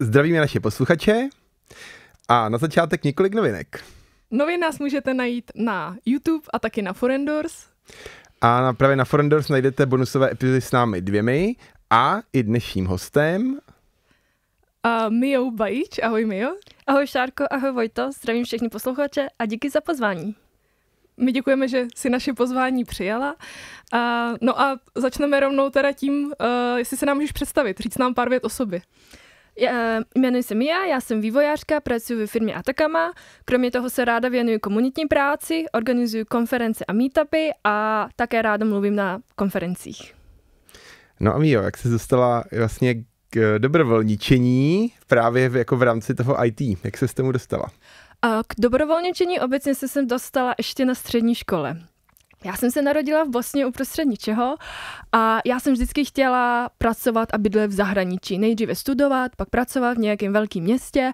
Zdravíme naše posluchače a na začátek několik novinek. Nově nás můžete najít na YouTube a taky na Forendors. A na, právě na Forendors najdete bonusové epizody s námi dvěmi a i dnešním hostem. A Mio Bajíč, ahoj Mio. Ahoj Šárko, ahoj Vojto, zdravím všechny posluchače a díky za pozvání. My děkujeme, že si naše pozvání přijala. A, no a začneme rovnou teda tím, uh, jestli se nám můžeš představit, říct nám pár vět o sobě. Já, eh, jmenuji se Mia, já jsem vývojářka, pracuji ve firmě Atakama. Kromě toho se ráda věnuji komunitní práci, organizuji konference a meetupy a také ráda mluvím na konferencích. No a Mio, jak jsi dostala vlastně k eh, dobrovolničení právě v, jako v rámci toho IT? Jak se s tomu dostala? K dobrovolničení obecně se jsem dostala ještě na střední škole. Já jsem se narodila v Bosně uprostřed ničeho a já jsem vždycky chtěla pracovat a bydlet v zahraničí. Nejdříve studovat, pak pracovat v nějakém velkém městě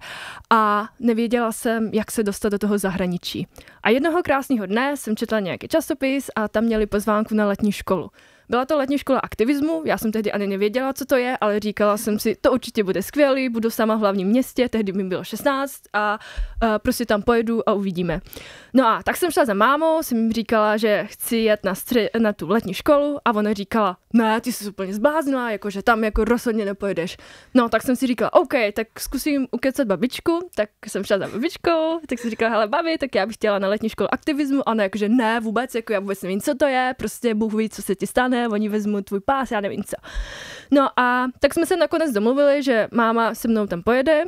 a nevěděla jsem, jak se dostat do toho zahraničí. A jednoho krásného dne jsem četla nějaký časopis a tam měli pozvánku na letní školu. Byla to letní škola aktivismu, já jsem tehdy ani nevěděla, co to je, ale říkala jsem si, to určitě bude skvělý, budu sama v hlavním městě, tehdy mi bylo 16 a a prostě tam pojedu a uvidíme. No a tak jsem šla za mámou, jsem jim říkala, že chci jet na, stři- na tu letní školu a ona říkala, ne, ty jsi úplně zbláznila, jakože tam jako rozhodně nepojedeš. No tak jsem si říkala, OK, tak zkusím ukecat babičku, tak jsem šla za babičkou, tak jsem říkala, hele babi, tak já bych chtěla na letní školu aktivismu a ona jakože ne, vůbec, jako já vůbec nevím, co to je, prostě Bůh ví, co se ti stane, oni vezmu tvůj pás, já nevím co. No a tak jsme se nakonec domluvili, že máma se mnou tam pojede,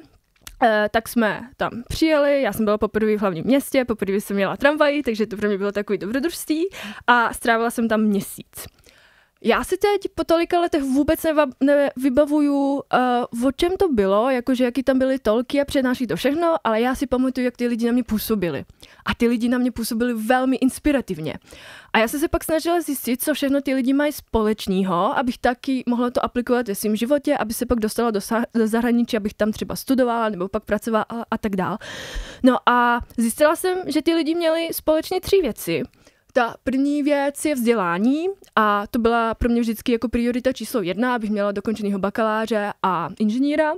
eh, tak jsme tam přijeli, já jsem byla poprvé v hlavním městě, poprvé jsem měla tramvaj, takže to pro mě bylo takový dobrodružství a strávila jsem tam měsíc. Já si teď po tolika letech vůbec neva, nevybavuju, uh, eh, o čem to bylo, jakože jaký tam byly tolky a přednáší to všechno, ale já si pamatuju, jak ty lidi na mě působili. A ty lidi na mě působili velmi inspirativně. A já jsem se pak snažila zjistit, co všechno ty lidi mají společného, abych taky mohla to aplikovat ve svém životě, aby se pak dostala do, sa- do zahraničí, abych tam třeba studovala nebo pak pracovala a, a tak dál. No a zjistila jsem, že ty lidi měli společně tři věci. Ta první věc je vzdělání a to byla pro mě vždycky jako priorita číslo jedna, abych měla dokončeného bakaláře a inženýra.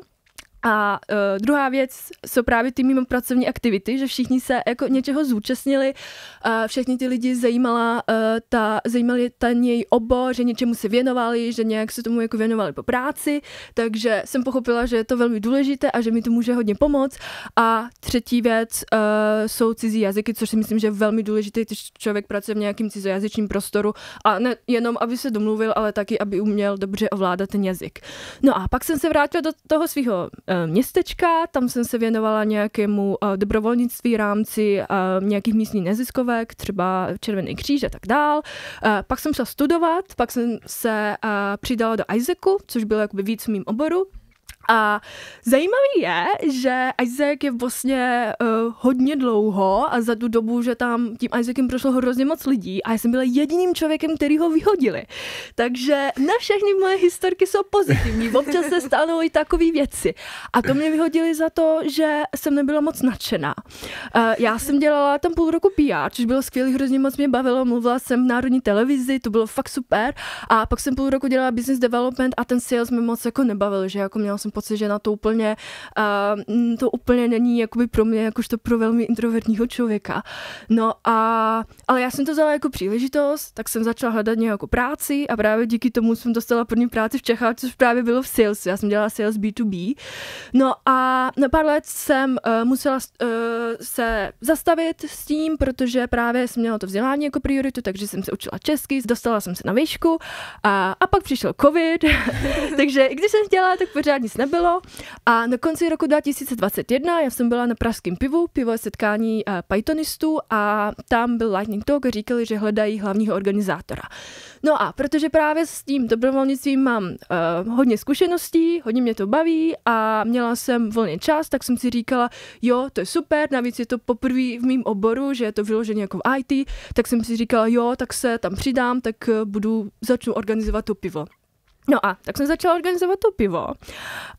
A uh, druhá věc jsou právě ty mimo pracovní aktivity, že všichni se jako něčeho zúčastnili, uh, všechny ty lidi zajímala uh, ta, zajímali ten její obor, že něčemu se věnovali, že nějak se tomu jako věnovali po práci, takže jsem pochopila, že je to velmi důležité a že mi to může hodně pomoct. A třetí věc uh, jsou cizí jazyky, což si myslím, že je velmi důležité, když člověk pracuje v nějakém cizojazyčním prostoru a ne jenom, aby se domluvil, ale taky, aby uměl dobře ovládat ten jazyk. No a pak jsem se vrátila do toho svého uh, Eh, městečka, tam jsem se věnovala nějakému eh, dobrovolnictví v rámci eh, nějakých místních neziskovek, třeba Červený kříž a tak dál. Pak jsem šla studovat, pak jsem se přidala do Isaacu, což bylo jakoby víc v mým oboru, a zajímavý je, že Isaac je vlastně uh, hodně dlouho a za tu dobu, že tam tím Isaacem prošlo hrozně moc lidí a já jsem byla jediným člověkem, který ho vyhodili. Takže na všechny moje historky jsou pozitivní. Občas se stanou i takové věci. A to mě vyhodili za to, že jsem nebyla moc nadšená. Uh, já jsem dělala tam půl roku PR, což bylo skvělé, hrozně moc mě bavilo, mluvila jsem v národní televizi, to bylo fakt super. A pak jsem půl roku dělala business development a ten sales mě moc jako nebavil, že jako měla jsem pocit, že na to úplně, uh, to úplně není jakoby pro mě, jakožto pro velmi introvertního člověka. No a, ale já jsem to vzala jako příležitost, tak jsem začala hledat nějakou práci a právě díky tomu jsem dostala první práci v Čechách, což právě bylo v sales. Já jsem dělala sales B2B. No a na pár let jsem uh, musela uh, se zastavit s tím, protože právě jsem měla to vzdělání jako prioritu, takže jsem se učila česky, dostala jsem se na výšku a, a pak přišel covid, takže i když jsem chtěla, tak pořád nic nebylo. A na konci roku 2021 já jsem byla na Pražském pivu, pivo je setkání uh, Pythonistů a tam byl Lightning Talk a říkali, že hledají hlavního organizátora. No a protože právě s tím dobrovolnictvím mám uh, hodně zkušeností, hodně mě to baví a měla jsem volně čas, tak jsem si říkala, jo, to je super, navíc je to poprvé v mém oboru, že je to vyloženě jako v IT, tak jsem si říkala, jo, tak se tam přidám, tak eh, budu, začnu organizovat to pivo. No a tak jsem začala organizovat to pivo.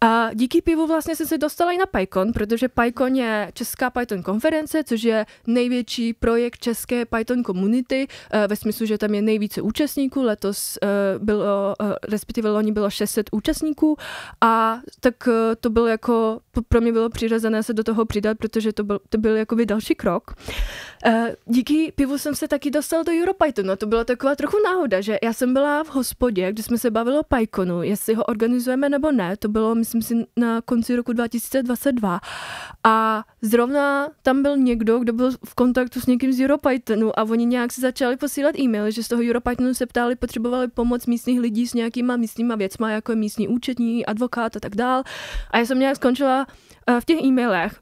A díky pivu vlastně jsem se dostala i na PyCon, protože PyCon je česká Python konference, což je největší projekt české Python komunity, eh, ve smyslu, že tam je nejvíce účastníků. Letos eh, bylo, eh, respektive loni bylo 600 účastníků a tak to bylo jako, pro mě bylo přirozené se do toho přidat, protože to byl, to byl jakoby další krok. Díky pivu jsem se taky dostala do EuroPythonu. To byla taková trochu náhoda, že já jsem byla v hospodě, kde jsme se bavili o PyConu, jestli ho organizujeme nebo ne, to bylo, myslím si, na konci roku 2022. A zrovna tam byl někdo, kdo byl v kontaktu s někým z Europythonu a oni nějak si začali posílat e-maily, že z toho Europythonu se ptali, potřebovali pomoc místních lidí s nějakýma místníma věcma, jako je místní účetní, advokát a tak dál. A já jsem nějak skončila eh, v těch e-mailech.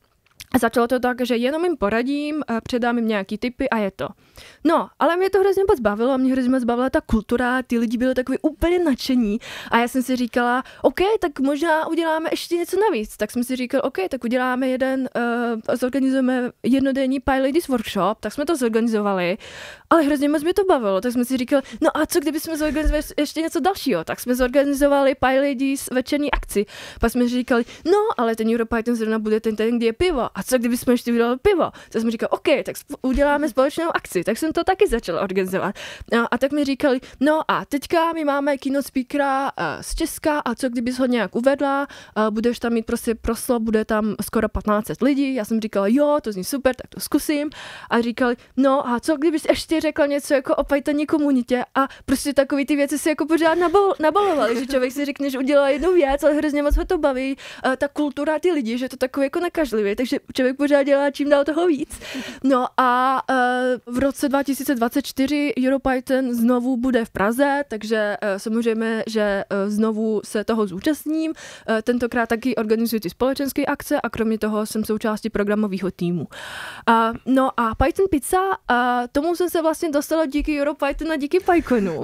Začalo to tak, že jenom jim poradím, eh, předám jim nějaký typy a je to. No, ale mě to hrozně moc bavilo a mě hrozně moc bavila ta kultura, ty lidi byly takový úplně nadšení a já jsem si říkala, OK, tak možná uděláme ještě něco navíc. Tak jsem si říkala, OK, tak uděláme jeden, uh, zorganizujeme jednodenní Pie Ladies Workshop, tak jsme to zorganizovali, ale hrozně moc mě to bavilo, tak jsme si říkali, no a co kdyby jsme zorganizovali ještě něco dalšího, tak jsme zorganizovali Pie Ladies večerní akci. Pak jsme říkali, no, ale ten Europython zrovna bude ten, ten, kde je pivo. A co kdyby jsme ještě udělali pivo? Tak jsme říkali, OK, tak uděláme společnou akci tak jsem to taky začala organizovat. A, a tak mi říkali, no a teďka my máme kino speakera eh, z Česka a co kdybys ho nějak uvedla, eh, budeš tam mít prostě proslo, bude tam skoro 15 lidí. Já jsem říkala, jo, to zní super, tak to zkusím. A říkali, no a co kdybys ještě řekla něco jako o Pythoní komunitě a prostě takový ty věci si jako pořád nabol nabolovali, že člověk si řekne, že udělá jednu věc, ale hrozně moc ho to baví, a eh, ta kultura ty lidi, že to takový jako nakažlivý, takže člověk pořád dělá čím dál toho víc. No a v roce roce 2024 EuroPython znovu bude v Praze, takže eh, samozřejmě, že eh, znovu se toho zúčastním. Eh, tentokrát taky organizuji ty společenské akce a kromě toho jsem součástí programového týmu. no a Python Pizza, tomu jsem se vlastně dostala díky EuroPython a díky Pyconu.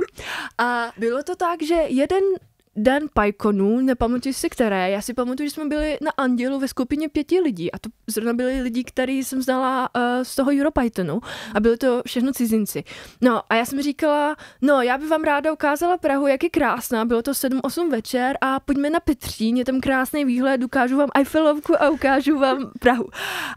A bylo to tak, že jeden den Pajkonu, nepamatuji si které, já si pamatuju, že jsme byli na Andělu ve skupině pěti lidí a to zrovna byli lidi, který jsem znala uh, z toho Europythonu a byli to všechno cizinci. No a já jsem říkala, no já bych vám ráda ukázala Prahu, jak je krásná, bylo to 7-8 večer a pojďme na Petřín, je tam krásný výhled, ukážu vám Eiffelovku a ukážu vám Prahu.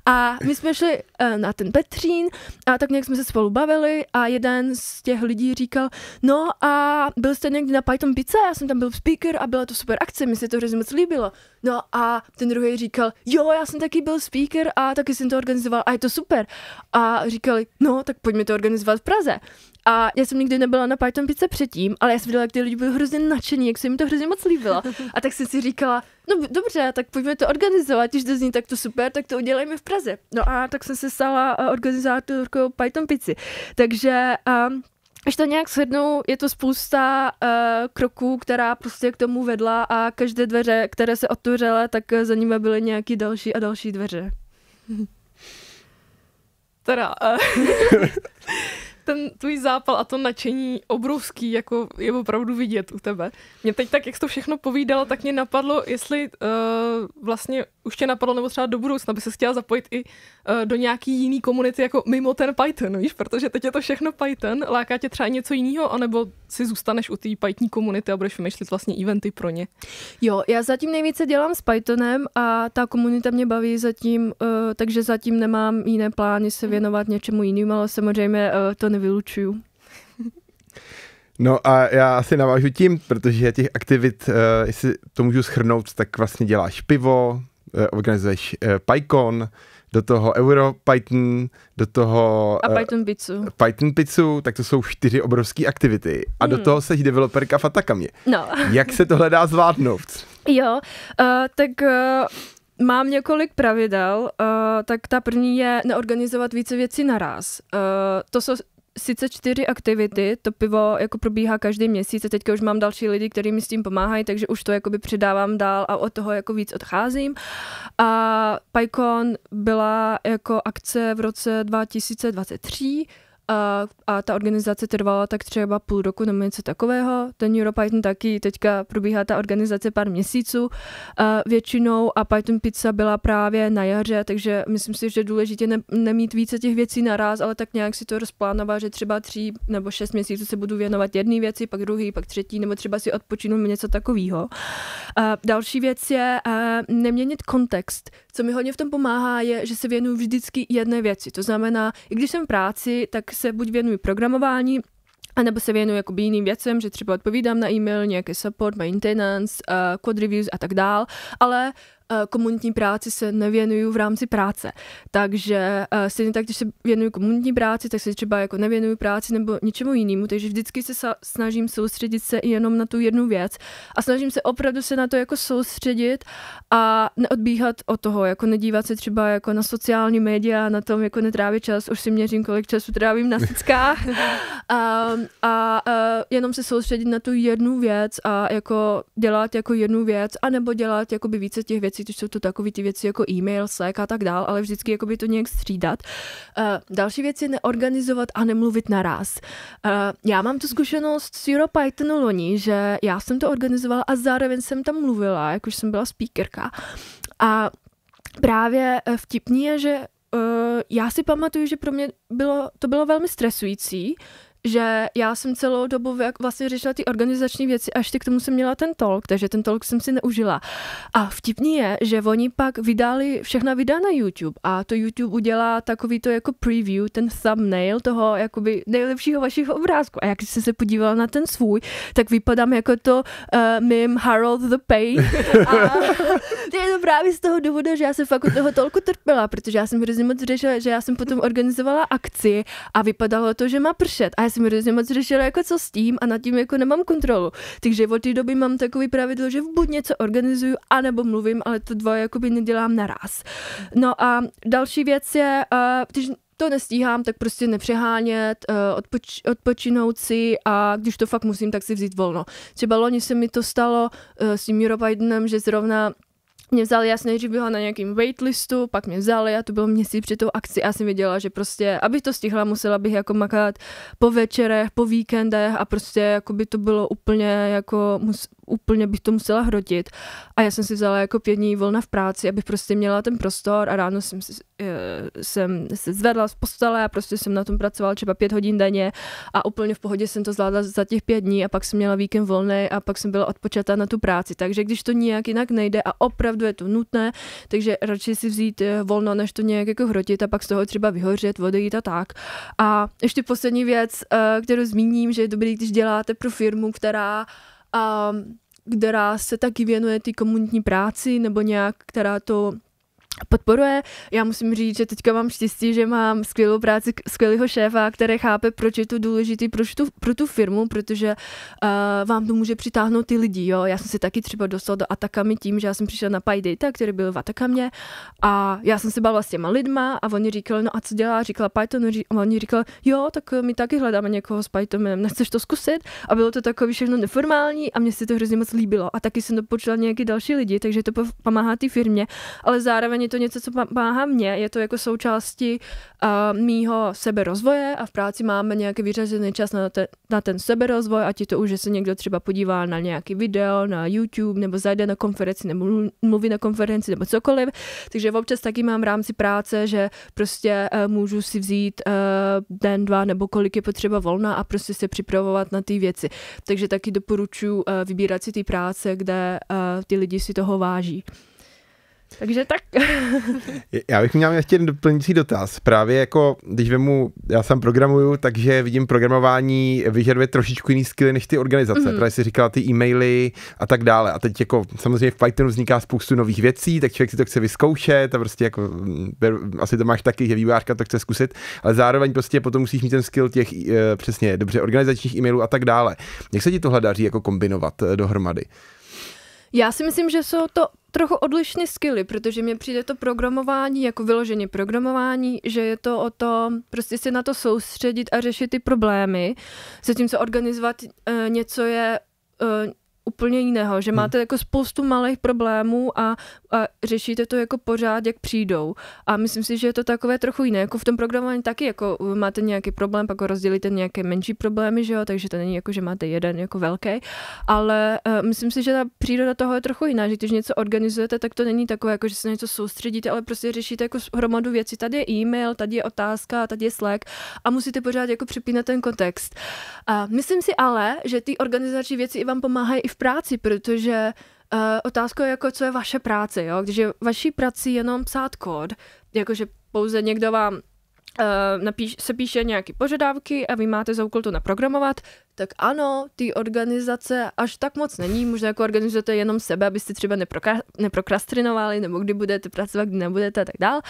A my jsme šli uh, na ten Petřín a tak nějak jsme se spolu bavili a jeden z těch lidí říkal, no a byl jste někdy na Python Pizza, já jsem tam byl v speaker a byla to super akce, mi se to hrozně moc líbilo. No a ten druhý říkal, jo, já jsem taky byl speaker a taky jsem to organizoval a je to super. A říkali, no, tak pojďme to organizovat v Praze. A já jsem nikdy nebyla na Python Pizza předtím, ale já jsem viděla, jak ty lidi byli hrozně nadšení, jak se jim to hrozně moc líbilo. A tak jsem si říkala, no dobře, tak pojďme to organizovat, když to zní takto super, tak to udělejme v Praze. No a tak jsem se stala eh, organizátorkou Python Pizza. Takže um, Až to nějak shrnu, je to spousta uh, kroků, která prostě k tomu vedla a každé dveře, které se otevřely, tak za nimi byly nějaké další a další dveře. teda, uh, ten tvůj zápal a to nadšení obrovský, jako je opravdu vidět u tebe. Mě teď tak, jak jsi to všechno povídala, tak mě napadlo, jestli uh, vlastně už tě napadlo, nebo třeba do budoucna by se chtěla zapojit i uh, do nějaký jiný komunity, jako mimo ten Python, víš, protože teď je to všechno Python, láká tě třeba něco jiného, anebo si zůstaneš u té Python komunity a budeš vymýšlet vlastně eventy pro ně. Jo, já zatím nejvíce dělám s Pythonem a ta komunita mě baví zatím, uh, takže zatím nemám jiné plány se věnovat něčemu jinému, ale samozřejmě uh, to nevylučuju. No a já asi navážu tím, protože těch aktivit, uh, jestli to můžu schrnout, tak vlastně děláš pivo, Eh, organizuješ eh, PyCon, do toho EuroPython, do toho... A eh, Python Pizzu. Python Pizzu, tak to jsou čtyři obrovské aktivity. A hmm. do toho seš developerka Fatakami. No. Jak se tohle dá zvládnout? Jo, uh, tak... Uh, mám několik pravidel, uh, tak ta první je neorganizovat více věcí naraz. Uh, to, co sice čtyři aktivity, to pivo jako probíhá každý měsíc a teďka už mám další lidi, kteří mi s tím pomáhají, takže už to jakoby předávám dál a od toho jako víc odcházím. A PyCon byla jako akce v roce 2023, a, a ta organizace trvala tak třeba půl roku nebo něco takového. Ten Europython taky teďka probíhá ta organizace pár měsíců a většinou a Python Pizza byla právě na jaře, takže myslím si, že je důležité ne, nemít více těch věcí naraz, ale tak nějak si to rozplánovat, že třeba tři nebo šest měsíců se budu věnovat jedné věci, pak druhý, pak třetí, nebo třeba si odpočinu něco takového. A další věc je a neměnit kontext. Co mi hodně v tom pomáhá, je, že se věnuju vždycky jedné věci. To znamená, i když jsem v práci, tak se buď věnuji programování, a nebo se věnuji jakoby jiným věcem, že třeba odpovídám na e-mail, nějaký support, maintenance, uh, code reviews a tak dál, ale Eh, komunitní práci se nevěnuju v rámci práce. Takže eh, stejně tak, když se věnuju komunitní práci, tak se třeba jako nevěnuju práci nebo ničemu jinému, takže vždycky se snažím soustředit se jenom na tu jednu věc a snažím se opravdu se na to jako soustředit a neodbíhat od toho, jako nedívat se třeba jako na sociální média, na tom jako netrávit čas, už si měřím, kolik času trávím na ehm, a, a, eh, a jenom se soustředit na tu jednu věc a jako dělat jako jednu věc, anebo dělat jako by více těch věcí věci, to jsou to takové ty věci jako e-mail, Slack a tak dál, ale vždycky jako by to nějak střídat. Uh, další věc je neorganizovat a nemluvit naraz. Uh, já mám tu zkušenost s EuroPythonu loni, že já jsem to organizovala a zároveň jsem tam mluvila, jak už jsem byla speakerka. A právě eh, vtipný je, že já si pamatuju, že pro mě bylo, to bylo velmi stresující, že já jsem celou dobu vlastně řešila ty organizační věci, až ty k tomu jsem měla ten talk, takže ten talk jsem si neužila. A vtipný je, že oni pak vydali všechna videa na YouTube a to YouTube udělá takový to jako preview, ten thumbnail toho jakoby nejlepšího vašich obrázku. A jak jste se podíval na ten svůj, tak vypadám jako to uh, eh, mim Harold the Pain. A je to právě z toho důvodu, že já jsem fakt toho tolku trpěla, protože já jsem hrozně moc řešila, že já jsem potom organizovala akci a vypadalo to, že má pršet. A já jsem hrozně moc řešila, jako co s tím a nad tím jako nemám kontrolu. Takže od té doby mám takový pravidlo, že buď něco organizuju, anebo mluvím, ale to dva by nedělám naraz. No a další věc je, uh, když to nestíhám, tak prostě nepřehánět, eh, odpoč, odpočinout si a když to fakt musím, tak si vzít volno. Třeba loni se mi to stalo eh, s tím Joe že zrovna mě vzali, já jsem nejdřív byla na nějakým waitlistu, pak mě vzali a to byl měsíc před tou akci a jsem věděla, že prostě, abych to stihla, musela bych jako makat po večerech, po víkendech a prostě jako by to bylo úplně jako, mus, úplně bych to musela hrotit. A já jsem si vzala jako pět dní volna v práci, abych prostě měla ten prostor a ráno jsem, si, eh, jsem se zvedla z postele a prostě jsem na tom pracovala třeba pět hodin denně a úplně v pohodě jsem to zvládla za těch pět dní a pak jsem měla víkend volný a pak jsem byla odpočatá na tu práci. Takže když to nějak jinak nejde a opravdu je to nutné, takže radši si vzít eh, volno, než to nějak jako hrotit a pak z toho třeba vyhořet, odejít a tak. A ještě poslední věc, eh, kterou zmíním, že je dobrý, když děláte pro firmu, která a která se taky věnuje ty komunitní práci nebo nějak, která to podporuje. Já musím říct, že teďka mám štěstí, že mám skvělou práci, skvělého šéfa, který chápe, proč je to důležité pro tu, pro tu firmu, protože uh, vám to může přitáhnout ty lidi. Jo? Já jsem se taky třeba dostala do Atakami tím, že já jsem přišla na PyData, který byl v Atakamě a já jsem se bavila s těma lidma a oni říkali, no a co dělá? Říkala Python, a oni říkali, jo, tak eh, my taky hledáme někoho s Pythonem, nechceš to zkusit? A bylo to takový všechno neformální a mně se to hrozně moc líbilo. A taky jsem to počula nějaký další lidi, takže to pomáhá té firmě, ale zároveň je to něco, co pomáhá mně, je to jako součástí uh, mýho seberozvoje a v práci máme nějaký vyřazený čas na, te, na ten seberozvoj, ať je to už, že se někdo třeba podívá na nějaký video na YouTube, nebo zajde na konferenci, nebo mluví na konferenci, nebo cokoliv. Takže občas taky mám v rámci práce, že prostě uh, můžu si vzít uh, den, dva, nebo kolik je potřeba volna a prostě se připravovat na ty věci. Takže taky doporučuji uh, vybírat si ty práce, kde uh, ty lidi si toho váží. Takže tak. já bych měl ještě jeden doplňující dotaz. Právě jako, když vemu, já sám programuju, takže vidím programování vyžaduje trošičku jiný skill než ty organizace. Mm. hmm Právě si říkala ty e-maily a tak dále. A teď jako samozřejmě v Pythonu vzniká spoustu nových věcí, tak člověk si to chce vyzkoušet a prostě jako mm, asi to máš taky, že vývářka to chce zkusit, ale zároveň prostě potom musíš mít ten skill těch e, přesně dobře organizačních e-mailů a tak dále. Jak se ti tohle daří jako kombinovat e, dohromady? Já si myslím, že jsou to trochu odlišné skily, protože mně přijde to programování, jako vyloženě programování, že je to o tom prostě se na to soustředit a řešit ty problémy, zatímco organizovat uh, něco je uh, úplně jiného, že hmm. máte hmm. jako spoustu malých problémů a, a řešíte to jako pořád, jak přijdou. A myslím si, že je to takové trochu jiné, jako v tom programování taky, jako uh, máte nějaký problém, pak ho rozdělíte nějaké menší problémy, že jo, takže to není jako, že máte jeden jako velký, ale uh, myslím si, že ta příroda toho je trochu jiná, že když něco organizujete, tak to není takové, jako že se něco soustředíte, ale prostě řešíte jako hromadu věcí. Tady je e-mail, tady je otázka, tady je Slack a musíte pořád jako připínat ten kontext. Uh, myslím si ale, že ty organizační věci i vám pomáhají i v práci, protože uh, otázka je jako, co je vaše práce, jo? Když je vaší prací jenom psát kód, jakože pouze někdo vám Uh, napíš, se píše nějaké požadavky a vy máte za úkol to naprogramovat, tak ano, ty organizace až tak moc není, možná jako organizujete jenom sebe, abyste třeba neprokra- neprokrastinovali, nebo kdy budete pracovat, kdy nebudete a tak dál,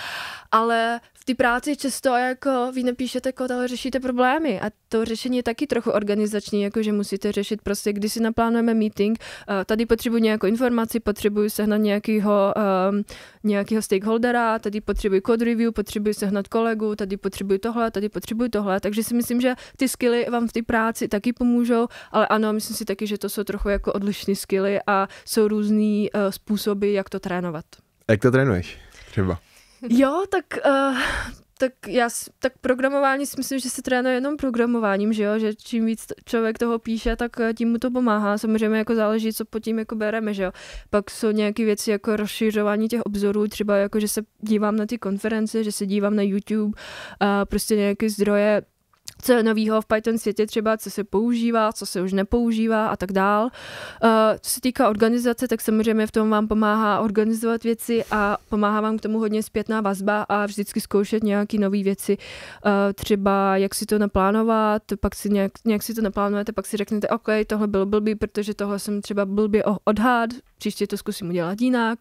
ale v té práci často jako vy nepíšete kód, ale řešíte problémy a to řešení je taky trochu organizační, jako že musíte řešit prostě, když si naplánujeme meeting, eh, tady potřebuji nějakou informaci, potřebuji sehnat nějakého, um, ehm, nějakého stakeholdera, tady potřebuji code review, potřebuji sehnat kolegu, tady potřebuji tohle, tady potřebuji tohle, takže si myslím, že ty skily vám v té práci taky pomůžou, ale ano, myslím si taky, že to jsou trochu jako odlišné skily a jsou různý uh, způsoby, jak to trénovat. Jak to trénuješ třeba? Jo, tak uh, tak já tak programování si myslím, že se trénuje jenom programováním, že jo, že čím víc člověk toho píše, tak eh, tím mu to pomáhá. Samozřejmě jako záleží, co pod tím jako bereme, že jo. Pak jsou nějaké věci jako rozšiřování těch obzorů, třeba jako, že se dívám na ty konference, že se dívám na YouTube, a prostě nějaké zdroje, co je novýho v Python světě třeba, co se používá, co se už nepoužívá a tak dál. Eh, co se týká organizace, tak samozřejmě v tom vám pomáhá organizovat věci a pomáhá vám k tomu hodně zpětná vazba a vždycky zkoušet nějaké nové věci, eh, třeba jak si to naplánovat, pak si nějak, nějak si to naplánujete, pak si řeknete, OK, tohle bylo blbý, protože tohle jsem třeba blbě odhad, příště to zkusím udělat jinak,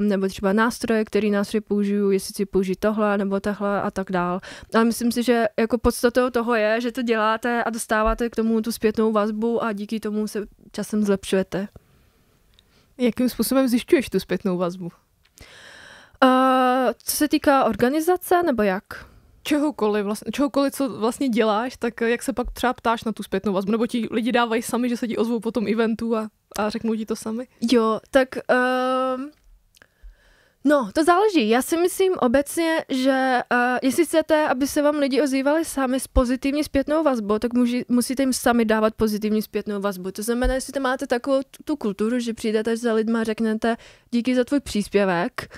um, nebo třeba nástroje, který nástroj použiju, jestli si použít tohle nebo tahle a tak dál. Ale myslím si, že jako podstatou toho toho je, že to děláte a dostáváte k tomu tu zpětnou vazbu a díky tomu se časem zlepšujete. Jakým způsobem zjišťuješ tu zpětnou vazbu? Uh, co se týká organizace, nebo jak? Čehokoliv, vlastně, čehokoliv, co vlastně děláš, tak eh, jak se pak třeba ptáš na tu zpětnou vazbu, nebo ti lidi dávají sami, že se ti ozvou po tom eventu a, a řeknou ti to sami? Jo, tak... Uh No, to záleží. Já si myslím obecně, že uh, jestli chcete, aby se vám lidi ozývali sami s pozitivní zpětnou vazbou, tak muži, musíte jim sami dávat pozitivní zpětnou vazbu. To znamená, jestli máte takovou tu kulturu, že přijdete za lidma a řeknete díky za tvůj příspěvek,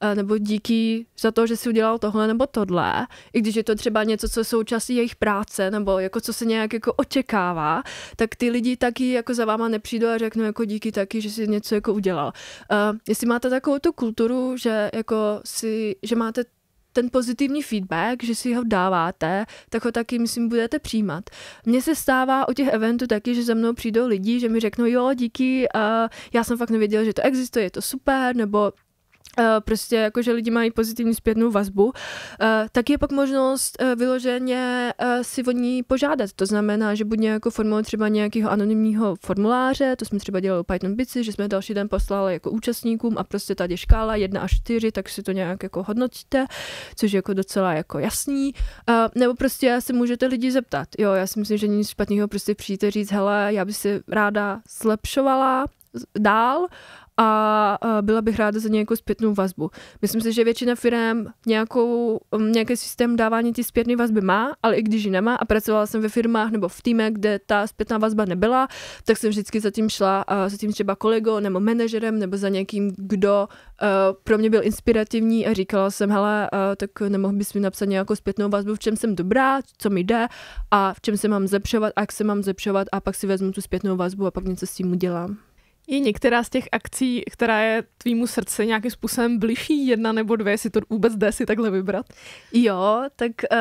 Eh, nebo díky za to, že si udělal tohle nebo tohle, i když je to třeba něco, co je součástí jejich práce, nebo jako co se nějak jako očekává, tak ty lidi taky jako za váma nepřijdou a řeknou jako díky taky, že si něco jako udělal. Uh, jestli máte takovou tu kulturu, že jako si, že máte ten pozitivní feedback, že si ho dáváte, tak ho taky, myslím, budete přijímat. Mně se stává o těch eventů taky, že za mnou přijdou lidi, že mi řeknou, jo, díky, uh, já jsem fakt nevěděl, že to existuje, je to super, nebo Eh, prostě jako, že lidi mají pozitivní zpětnou vazbu, eh, tak je pak možnost eh, vyloženě si o ní požádat. To znamená, že buď jako formou třeba nějakého anonymního formuláře, to jsme třeba dělali Python Bici, že jsme další den poslali jako účastníkům a prostě tady je škála 1 až 4, tak si to nějak jako hodnotíte, což je jako docela jako jasný. Nebo prostě se můžete lidi zeptat. Jo, já si myslím, že nic špatného prostě přijít říct, hele, já bych si ráda zlepšovala dál a byla bych ráda za nějakou zpětnou vazbu. Myslím si, že většina firm nějakou, um, nějaký systém dávání ty zpětné vazby má, ale i když ji nemá a pracovala jsem ve firmách nebo v týmech, kde ta zpětná vazba nebyla, tak jsem vždycky za tím šla, za tím třeba kolegou nebo manažerem nebo za někým, kdo uh, pro mě byl inspirativní a říkala jsem, hele, uh, tak nemohl bys mi napsat nějakou zpětnou vazbu, v čem jsem dobrá, co mi jde a v čem se mám zlepšovat, jak se mám zlepšovat a pak si vezmu tu zpětnou vazbu a pak něco s tím udělám. Je některá z těch akcí, která je tvýmu srdci nějakým způsobem blížší jedna nebo dvě, si to vůbec jde si takhle vybrat? Jo, tak uh,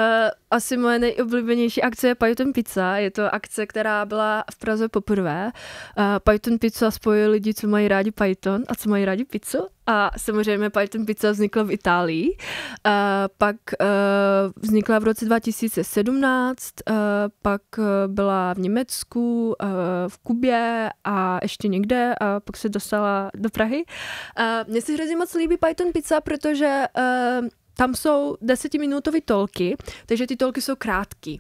asi moje nejoblíbenější akce je Python Pizza. Je to akce, která byla v Praze poprvé. Uh, Python Pizza spojuje lidi, co mají rádi Python a co mají rádi pizzu. A samozřejmě Python Pizza vznikla v Itálii, a pak eh, vznikla v roce 2017, eh, pak eh, byla v Německu, v Kubě a ještě někde a pak se dostala do Prahy. Mně se hrozně moc líbí Python Pizza, protože tam jsou desetiminutové tolky, takže ty tolky jsou krátké.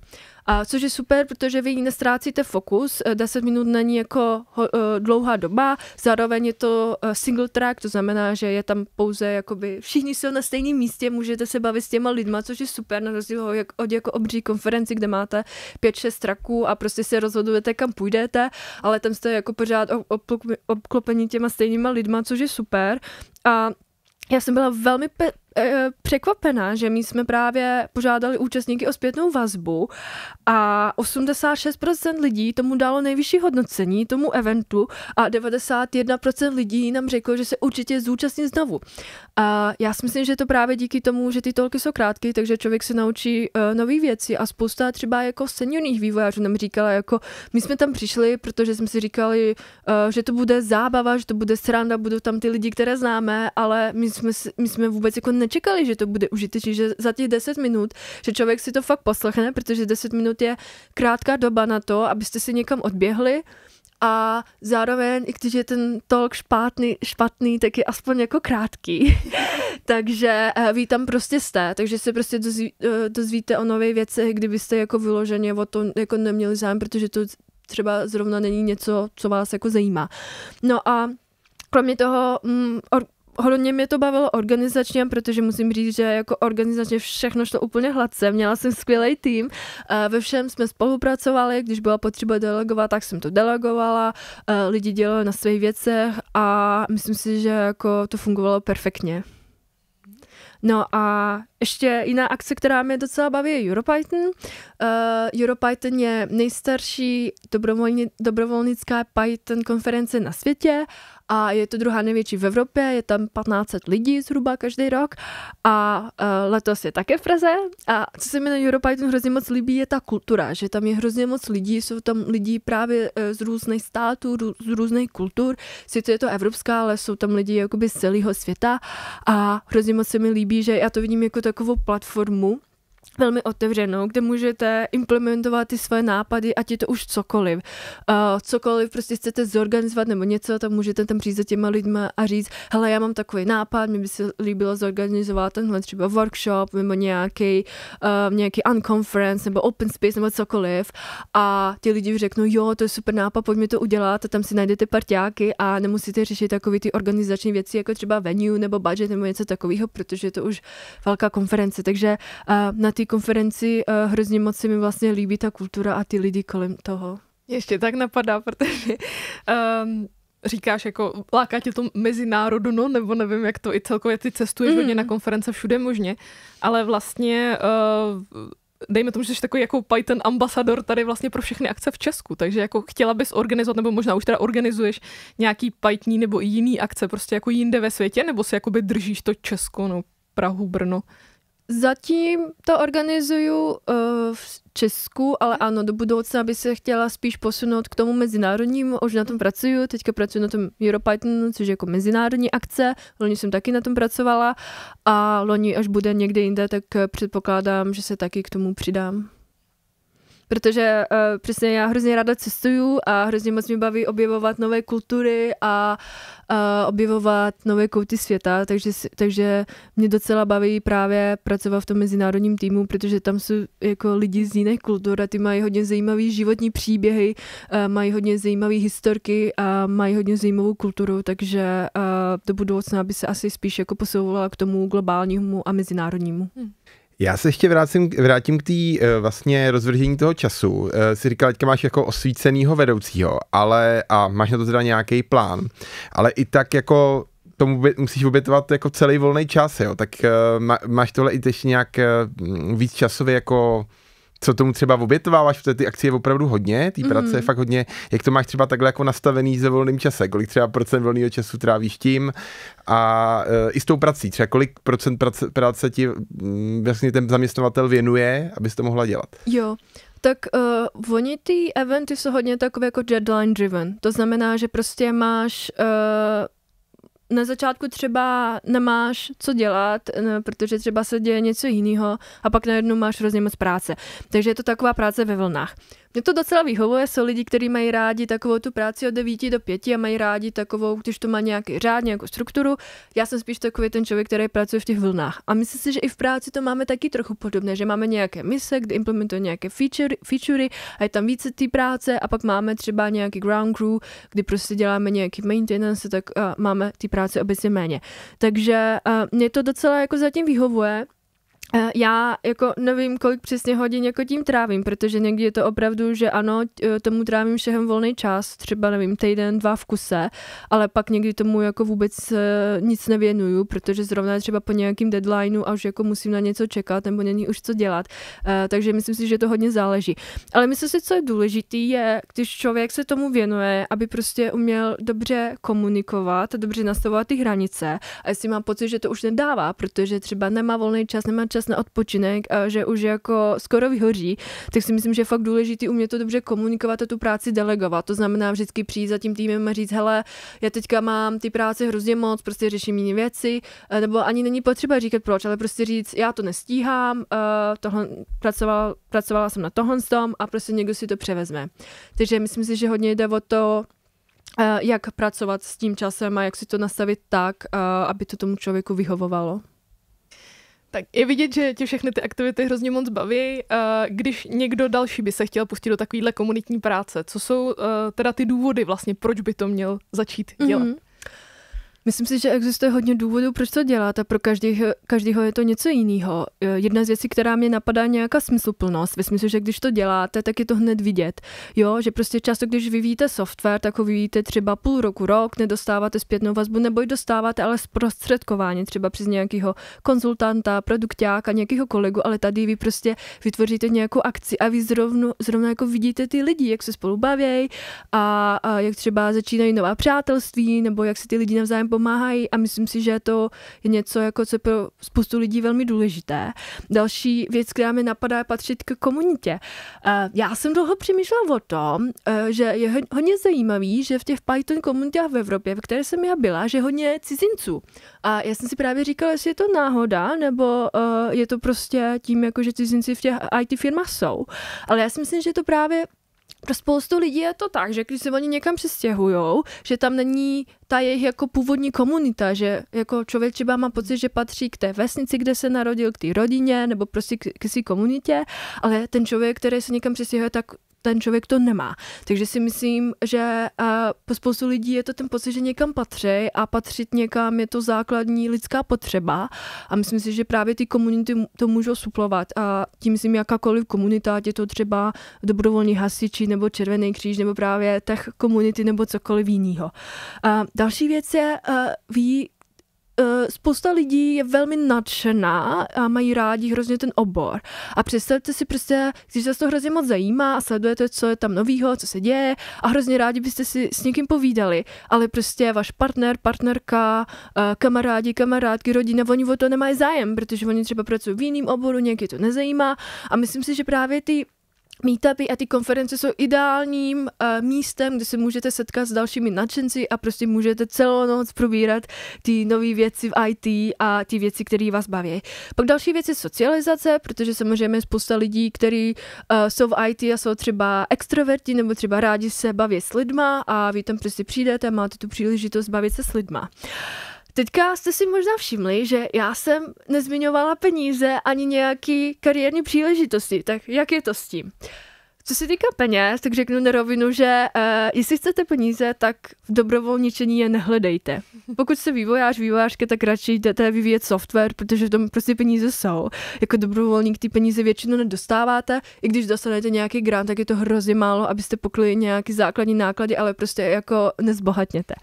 A což je super, protože vy nestrácíte fokus, 10 eh, minut není jako eh, dlouhá doba, zároveň je to eh, single track, to znamená, že je tam pouze jakoby všichni jsou na stejném místě, můžete se bavit s těma lidma, což je super, na rozdíl od jako obří konferenci, kde máte 5-6 tracků a prostě se rozhodujete, kam půjdete, ale tam jste jako pořád obklopení těma stejnýma lidma, což je super. A já jsem byla velmi pe- Eh, překvapená, že my jsme právě požádali účastníky o zpětnou vazbu a 86% lidí tomu dalo nejvyšší hodnocení tomu eventu a 91% lidí nám řeklo, že se určitě zúčastní znovu. A já si myslím, že to právě díky tomu, že ty tolky jsou krátké, takže člověk se naučí uh, eh, nové věci a spousta třeba jako seniorních vývojářů nám říkala, jako my jsme tam přišli, protože jsme si říkali, uh, že to bude zábava, že to bude sranda, budou tam ty lidi, které známe, ale my jsme, my jsme vůbec jako ne nečekali, že to bude užitečné, že za těch 10 minut, že člověk si to fakt poslechne, protože 10 minut je krátká doba na to, abyste si někam odběhli a zároveň, i když je ten talk špatný, špatný tak je aspoň jako krátký. takže eh, vy tam prostě jste, takže se prostě dozví, eh, dozvíte o nové věci, kdybyste jako vyloženě o tom jako neměli zájem, protože to třeba zrovna není něco, co vás jako zajímá. No a kromě toho, mm, Hodně mě to bavilo organizačně, protože musím říct, že jako organizačně všechno šlo úplně hladce. Měla jsem skvělý tým, eh, ve všem jsme spolupracovali, když byla potřeba delegovat, tak jsem to delegovala, eh, lidi dělali na svých věcech a myslím si, že jako to fungovalo perfektně. No a ještě jiná akce, která mě docela baví, je Europython. Uh, eh, Europython je nejstarší dobrovolni, dobrovolnická Python konference na světě a je to druhá největší v Evropě, je tam 1500 lidí zhruba každý rok a uh, letos je také v Praze. A co se mi na Europython hrozně moc líbí, je ta kultura, že tam je hrozně moc lidí, jsou tam lidi právě eh, z různých států, z různých kultur, sice je to evropská, ale jsou tam lidi jakoby z celého světa a hrozně moc se mi líbí, že já to vidím jako tak takovou platformu, velmi otevřenou, kde můžete implementovat ty svoje nápady, ať je to už cokoliv. Uh, cokoliv prostě chcete zorganizovat nebo něco, tak můžete tam přijít za těma lidma a říct, hele, já mám takový nápad, mi by se líbilo zorganizovat tenhle třeba workshop nebo nějaký, uh, nějaký unconference nebo open space nebo cokoliv a ti lidi řeknou, jo, to je super nápad, pojďme to udělat a tam si najdete partiáky a nemusíte řešit takový ty organizační věci, jako třeba venue nebo budget nebo něco takového, protože je to už velká konference, takže uh, na té konferenci uh, hrozně moc se mi vlastně líbí ta kultura a ty lidi kolem toho. Ještě tak napadá, protože um, říkáš, jako láká tě to no, nebo nevím, jak to i celkově ty cestuješ mm. hodně na konference všude možně, ale vlastně uh, dejme tomu, že jsi takový jako Python ambasador tady vlastně pro všechny akce v Česku, takže jako chtěla bys organizovat, nebo možná už teda organizuješ nějaký Pythoní nebo i jiný akce prostě jako jinde ve světě, nebo si jakoby držíš to Česko, no Prahu, Brno? Zatím to organizuju uh, v Česku, ale mhm. ano, do budoucna by se chtěla spíš posunout k tomu mezinárodnímu, už na tom pracuju, teďka pracuji na tom Europython, což je jako mezinárodní akce, loni jsem taky na tom pracovala a loni, až bude někde jinde, tak eh, předpokládám, že se taky k tomu přidám protože uh, přesně já hrozně ráda cestuju a hrozně moc mě baví objevovat nové kultury a uh, objevovat nové kouty světa, takže, takže mě docela baví právě pracovat v tom mezinárodním týmu, protože tam jsou jako lidi z jiné kultury a ty mají hodně zajímavý životní příběhy, uh, mají hodně zajímavý historky a mají hodně zajímavou kulturu, takže uh, do budoucna by se asi spíš jako posouvala k tomu globálnímu a mezinárodnímu. Hmm. Já se ještě vrátím, vrátím k té eh, vlastně rozvržení toho času. Eh, si říkal, teďka máš jako osvícenýho vedoucího, ale a máš na to teda nějaký plán, ale i tak jako tomu musíš obětovat jako celý volný čas, jo, tak eh, má, máš tohle i teď nějak víc časově jako co tomu třeba obětováváš, protože ty akcie je opravdu hodně, ty mm práce je fakt hodně, jak to máš třeba takhle jako nastavený ze volným čase, kolik třeba procent volného času trávíš tím a e, i s tou prací, třeba kolik procent práce, práce ti mm, vlastně ten zaměstnavatel věnuje, abys to mohla dělat. Jo, tak uh, oni ty eventy jsou hodně takové jako deadline driven. To znamená, že prostě máš uh, na začátku třeba nemáš co dělat, eh, protože třeba se děje něco jiného a pak najednou máš hrozně moc práce. Takže je to taková práce ve vlnách. Mě to docela vyhovuje, jsou lidi, kteří mají rádi takovou tu práci od 9 do 5 a mají rádi takovou, když to má nějaký řád, nějakou strukturu. Já jsem spíš takový ten člověk, který pracuje v těch vlnách. A myslím si, že i v práci to máme taky trochu podobné, že máme nějaké mise, kde implementujeme nějaké featurey, featurey a je tam více té práce a pak máme třeba nějaký ground crew, kdy prostě děláme nějaký maintenance, tak uh, máme ty práce obecně méně. Takže uh, mě to docela jako zatím vyhovuje, Eh, já jako nevím, kolik přesně hodin jako tím trávím, protože někdy je to opravdu, že ano, eh, tomu trávím všehem volný čas, třeba nevím, týden, dva v kuse, ale pak někdy tomu jako vůbec eh, nic nevěnuju, protože zrovna třeba po nějakým deadlineu a už jako musím na něco čekat nebo není už co dělat. Takže myslím si, že to hodně záleží. Ale myslím si, co je důležitý, je, když člověk se tomu věnuje, aby prostě uměl dobře komunikovat, dobře nastavovat ty hranice. A jestli má pocit, že to už nedává, protože třeba nemá volný čas, nemá čas čas na odpočinek a že už jako skoro vyhoří, tak si myslím, že je fakt důležité umět to dobře komunikovat a tu práci delegovat. To znamená vždycky přijít za tím týmem a říct, hele, já teďka mám ty práce hrozně moc, prostě řeším jiné věci, eh, nebo ani není potřeba říkat proč, ale prostě říct, já to nestíhám, eh, tohle, pracoval, pracovala jsem na tohle tom a prostě někdo si to převezme. Takže myslím si, že hodně jde o to, eh, jak pracovat s tím časem a jak si to nastavit tak, aby to tomu člověku vyhovovalo. Tak je vidět, že tě všechny ty aktivity hrozně moc baví. Eh, když někdo další by se chtěl pustit do takovéhle komunitní práce, co jsou eh, teda ty důvody vlastně, proč by to měl začít dělat? Mm-hmm. Myslím si, že existuje hodně důvodů, proč to dělat a pro každého, každého je to něco jiného. E, jedna z věcí, která mě napadá, je nějaká smysluplnost. Myslím si, že když to děláte, tak je to hned vidět. Jo, že prostě často, když vyvíjíte software, tak ho vyvíjíte třeba půl roku, rok, nedostáváte zpětnou vazbu, nebo ji dostáváte, ale zprostředkování třeba přes nějakého konzultanta, produktáka, nějakého kolegu, ale tady vy prostě vytvoříte nějakou akci a vy zrovna, zrovna jako vidíte ty lidi, jak se spolu baví a, a jak třeba začínají nová přátelství, nebo jak si ty lidi navzájem pomáhají a myslím si, že to je něco, jako co pro spoustu lidí velmi důležité. Další věc, která mi napadá, je patřit k komunitě. Eh, já jsem dlouho přemýšlela o tom, eh, že je hodně zajímavý, že v těch Python komunitách v Evropě, v které jsem já byla, že hodně cizinců. A já jsem si právě říkala, jestli je to náhoda, nebo eh, je to prostě tím, jako že cizinci v těch IT firmách jsou. Ale já si myslím, že to právě pro spoustu lidí je to tak, že když se oni někam přestěhují, že tam není ta jejich jako původní komunita, že jako člověk třeba má pocit, že patří k té vesnici, kde se narodil, k té rodině nebo prostě k, k své komunitě, ale ten člověk, který se někam přestěhuje, tak ten člověk to nemá. Takže si myslím, že uh, spoustu lidí je to ten pocit, že někam patří a patřit někam je to základní lidská potřeba a myslím si, že právě ty komunity to můžou suplovat a tím myslím jakákoliv komunita, ať je to třeba dobrovolní hasiči nebo Červený kříž nebo právě tech komunity nebo cokoliv jiného. Uh, další věc je, uh, eh, ví Eh, spousta lidí je velmi nadšená a mají rádi hrozně ten obor. A představte si prostě, když se to hrozně moc zajímá a sledujete, co je tam novýho, co se děje a hrozně rádi byste si s někým povídali, ale prostě váš partner, partnerka, eh, kamarádi, kamarádky, rodina, oni o to nemají zájem, protože oni třeba pracují v jiném oboru, někdy to nezajímá a myslím si, že právě ty Meetupy a ty konference jsou ideálním uh, místem, kde se můžete setkat s dalšími nadšenci a prostě můžete celou noc probírat ty nové věci v IT a ty věci, které vás baví. Pak další věc je socializace, protože samozřejmě spousta lidí, kteří uh, jsou v IT a jsou třeba extroverti nebo třeba rádi se baví s lidma a vy tam prostě přijdete a máte tu příležitost bavit se s lidma. Uh, Teďka jste si možná všimli, že já jsem nezmiňovala peníze ani nějaký kariérní příležitosti, tak jak je to s tím? Co se týká peněz, tak řeknu na rovinu, že uh, jestli chcete peníze, tak v dobrovolničení je nehledejte. Pokud jste vývojář, vývojářka, tak radši jdete vyvíjet software, protože v tom prostě peníze jsou. Jako dobrovolník ty peníze většinou nedostáváte, i když dostanete nějaký grant, tak je to hrozně málo, abyste pokryli nějaký základní náklady, ale prostě jako nezbohatněte.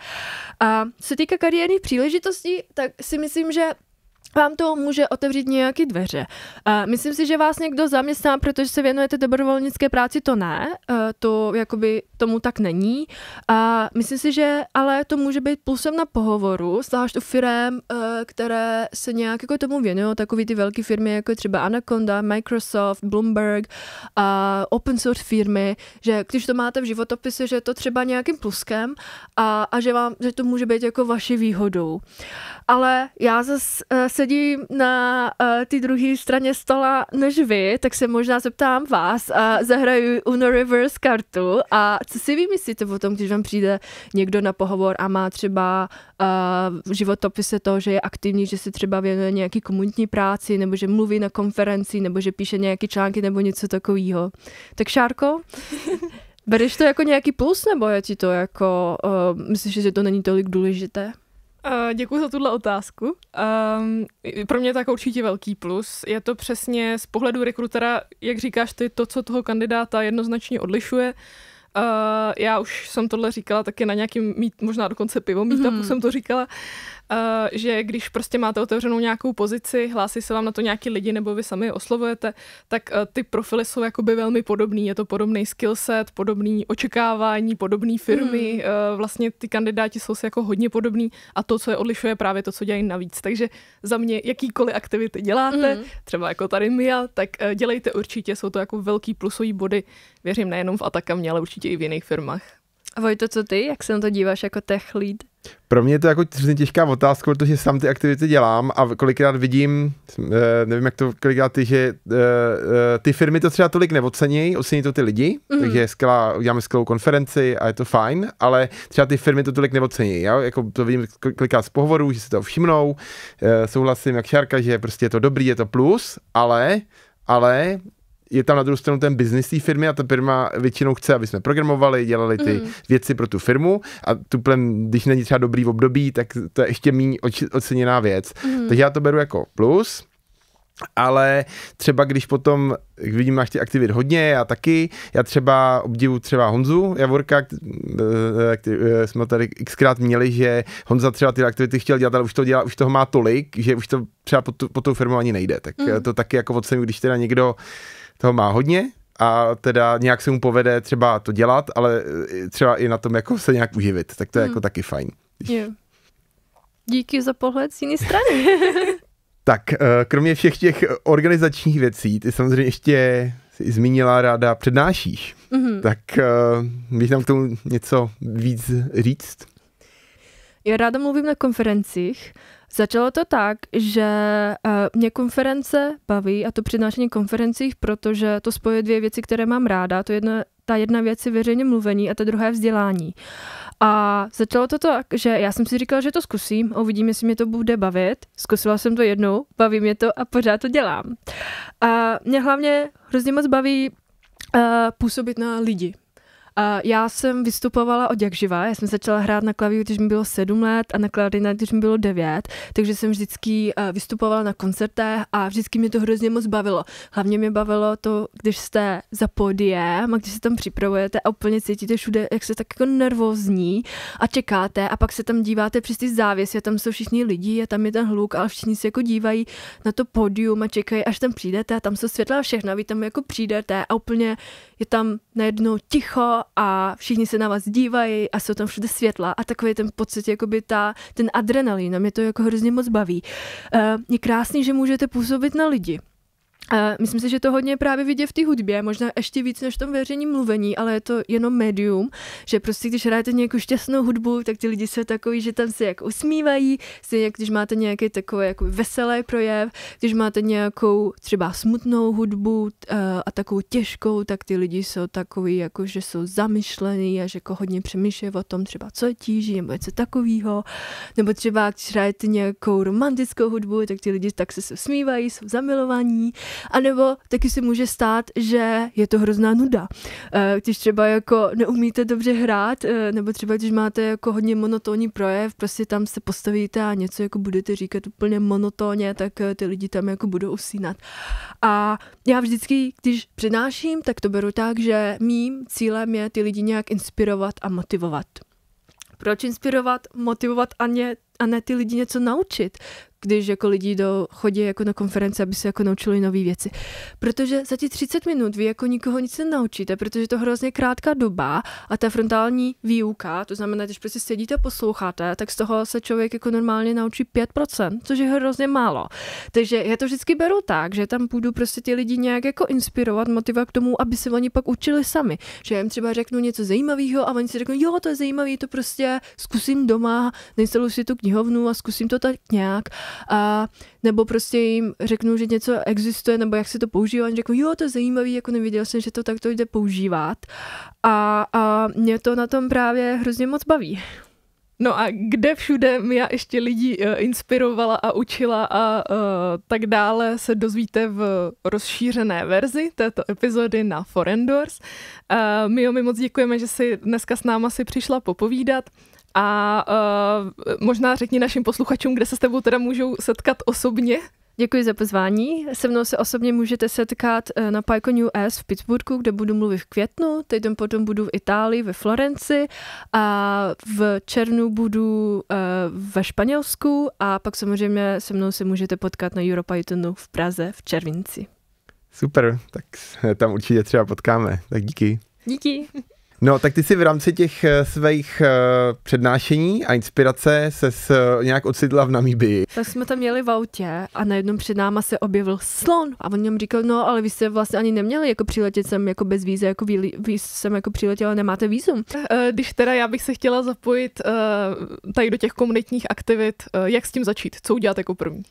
A co se týká kariérních příležitostí, tak si myslím, že vám to může otevřít nějaké dveře. Uh, myslím si, že vás někdo zaměstná, protože se věnujete dobrovolnické práci, to ne, uh, to jakoby tomu tak není. A uh, myslím si, že ale to může být plusem na pohovoru, zvlášť u firm, eh, které se nějak jako tomu věnují, takový ty velké firmy, jako třeba Anaconda, Microsoft, Bloomberg, a open source firmy, že když to máte v životopise, že je to třeba nějakým pluskem a, a že, vám, že to může být jako vaší výhodou. Ale já zase eh, se sedí na uh, té druhé straně stola než vy, tak se možná zeptám vás a uh, eh, zahraju Uno Reverse kartu a co si vymyslíte o tom, když vám přijde někdo na pohovor a má třeba uh, v životopise to, že je aktivní, že se třeba věnuje nějaký komunitní práci, nebo že mluví na konferenci, nebo že píše nějaké články, nebo něco takového. Tak Šárko, bereš to jako nějaký plus, nebo je ti to jako, uh, myslíš, že to není tolik důležité? Uh, děkuji za tuhle otázku. Um, pro mě je tak jako určitě velký plus. Je to přesně z pohledu rekrutera, jak říkáš ty, to, co toho kandidáta jednoznačně odlišuje. Uh, já už jsem tohle říkala taky na nějakým možná dokonce pivo meetupu hmm. jsem to říkala. Eh, že když prostě máte otevřenou nějakou pozici, hlásí se vám na to nějaký lidi nebo vy sami je oslovujete, tak eh, ty profily jsou jakoby velmi podobný. Je to podobný skillset, podobný očekávání, podobné firmy. Hmm. Vlastně ty kandidáti jsou si jako hodně podobní a to, co je odlišuje, právě to, co dělají navíc. Takže za mě jakýkoliv aktivity děláte, hmm. třeba jako tady Mia, tak dělejte určitě, jsou to jako velký plusový body, věřím nejenom v Atakamě, ale určitě i v jiných firmách. Vojto, co ty? Jak se na to díváš jako tech lead? Pro mě je to jako těžká otázka, protože sám ty aktivity dělám a kolikrát vidím, eh, nevím jak to kolikrát ty, že eh, eh, ty firmy to třeba tolik neocení, ocení to ty lidi, mm. takže je skvělá, uděláme skvělou konferenci a je to fajn, ale třeba ty firmy to tolik neocení. Já jako to vidím kolikrát z pohovorů, že se to všimnou, souhlasím jak Šárka, že prostě je to dobrý, je to plus, ale ale je tam na druhou stranu ten biznis té firmy a ta firma většinou chce, aby jsme programovali, dělali ty mm. věci pro tu firmu a tuplem, když není třeba dobrý v období, tak to je ještě méně oceněná věc. Mm. Takže já to beru jako plus. Ale třeba když potom, jak vidím, máš ty aktivit hodně, já taky, já třeba obdivu třeba Honzu Javorka, eh, eh, který eh, jsme tady xkrát měli, že Honza třeba ty aktivity chtěl dělat, ale už to dělá, už toho má tolik, že už to třeba po, tu, po tou firmu ani nejde. Tak mm. to taky jako ocením, když teda někdo uh, toho má hodně a teda nějak se mu povede třeba to dělat, ale e, třeba i na tom jako se nějak uživit, tak to je mm. jako hmm. taky fajn. Jo. Díky za pohled z jiné strany. tak, e, kromě všech těch organizačních věcí, ty samozřejmě ještě jsi zmínila ráda přednášíš, mm-hmm. tak e, můžeš nám k tomu něco víc říct? Já ráda mluvím na konferencích. Začalo to tak, že eh, mě konference baví a to přednášení konferencích, protože to spojuje dvě věci, které mám ráda. To jedno, ta jedna věc je veřejně mluvení a ta druhá je vzdělání. A začalo to tak, že já jsem si říkala, že to zkusím a uvidím, jestli mě to bude bavit. Zkusila jsem to jednou, baví mě to a pořád to dělám. A mě hlavně hrozně moc baví uh, působit na lidi. A já jsem vystupovala od jak živa. Já jsem začala hrát na klavíru, když mi bylo sedm let a na klavíru, když mi bylo devět. Takže jsem vždycky eh, vystupovala na koncertech a vždycky mě to hrozně moc bavilo. Hlavně mě bavilo to, když jste za podiem a když se tam připravujete a úplně cítíte všude, jak se tak jako nervózní a čekáte a pak se tam díváte přes ty závěsy a tam jsou všichni lidi a tam je ten hluk a všichni se jako dívají na to pódium a čekají, až tam přijdete a tam jsou světla a všechno a vy tam jako přijdete a úplně je tam najednou ticho a všichni se na vás dívají a jsou tam všude světla a takový ten pocit, jakoby ta, ten adrenalin a mě to jako hrozně moc baví. Uh, je krásný, že můžete působit na lidi. Myslím si, že to hodně právě vidět v té hudbě, možná ještě víc než v tom veřejném mluvení, ale je to jenom médium, že prostě když hrajete nějakou šťastnou hudbu, tak ty lidi jsou takový, že tam se jako usmívají, si jak když máte nějaký takový jako veselý projev, když máte nějakou třeba smutnou hudbu eh, a takovou těžkou, tak ty lidi jsou takový, jako že jsou zamyšlený a že jako hodně přemýšlí o tom třeba, co je tíží nebo něco takového, nebo třeba když hrajete nějakou romantickou hudbu, tak ty lidi tak se smívají, jsou zamilovaní. A nebo taky se může stát, že je to hrozná nuda. Eh, když třeba jako neumíte dobře hrát, eh, nebo třeba když máte jako hodně monotónní projev, prostě tam se postavíte a něco jako budete říkat úplně monotónně, tak eh, ty lidi tam jako budou usínat. A já vždycky, když přednáším, tak to beru tak, že mým cílem je ty lidi nějak inspirovat a motivovat proč inspirovat, motivovat a ně a ne ty lidi něco naučit, když jako lidi do, chodí jako na konference, aby se jako naučili nové věci. Protože za ti 30 minut vy jako nikoho nic nenaučíte, protože to hrozně krátká doba a ta frontální výuka, to znamená, když prostě sedíte a posloucháte, tak z toho se člověk jako normálně naučí 5%, což je hrozně málo. Takže já to vždycky beru tak, že tam budu prostě ty lidi nějak jako inspirovat, motivovat k tomu, aby se oni pak učili sami. Že jim třeba řeknu něco zajímavého a oni si řeknou, jo, to je zajímavé, to prostě zkusím doma, nainstaluji si tu knihu knihovnu a zkusím to tak nějak. A nebo prostě jim řeknu, že něco existuje, nebo jak se to používá. Oni řeknou, jo, to je zajímavý, jako nevěděl jsem, že to takto jde používat. A, a mě to na tom právě hrozně moc baví. No a kde všude já ještě lidi eh, inspirovala a učila a uh, tak dále se dozvíte v rozšířené verzi této epizody na Forendors. Uh, my, jo, my moc děkujeme, že si dneska s náma si přišla popovídat. A uh, možná řekni našim posluchačům, kde se s tebou teda můžou setkat osobně. Děkuji za pozvání. Se mnou se osobně můžete setkat eh, na PyCon US v Pittsburghu, kde budu mluvit v květnu, teď potom budu v Itálii, ve Florenci a v červnu budu eh, ve Španělsku a pak samozřejmě se mnou se můžete potkat na Europythonu v Praze v červinci. Super, tak tam určitě třeba potkáme. Tak díky. Díky. No, tak ty si v rámci těch eh, svých uh, přednášení a inspirace se uh, nějak ocitla v Namíbii. Tak jsme tam měli v autě a jednom před náma se objevil slon a on něm říkal, no, ale vy jste vlastně ani neměli jako přiletět sem jako bez víze, jako vy, vy sem jako přiletěla, nemáte vízum. Když teda já bych se chtěla zapojit uh, tady do těch komunitních aktivit, jak s tím začít? Co udělat jako první?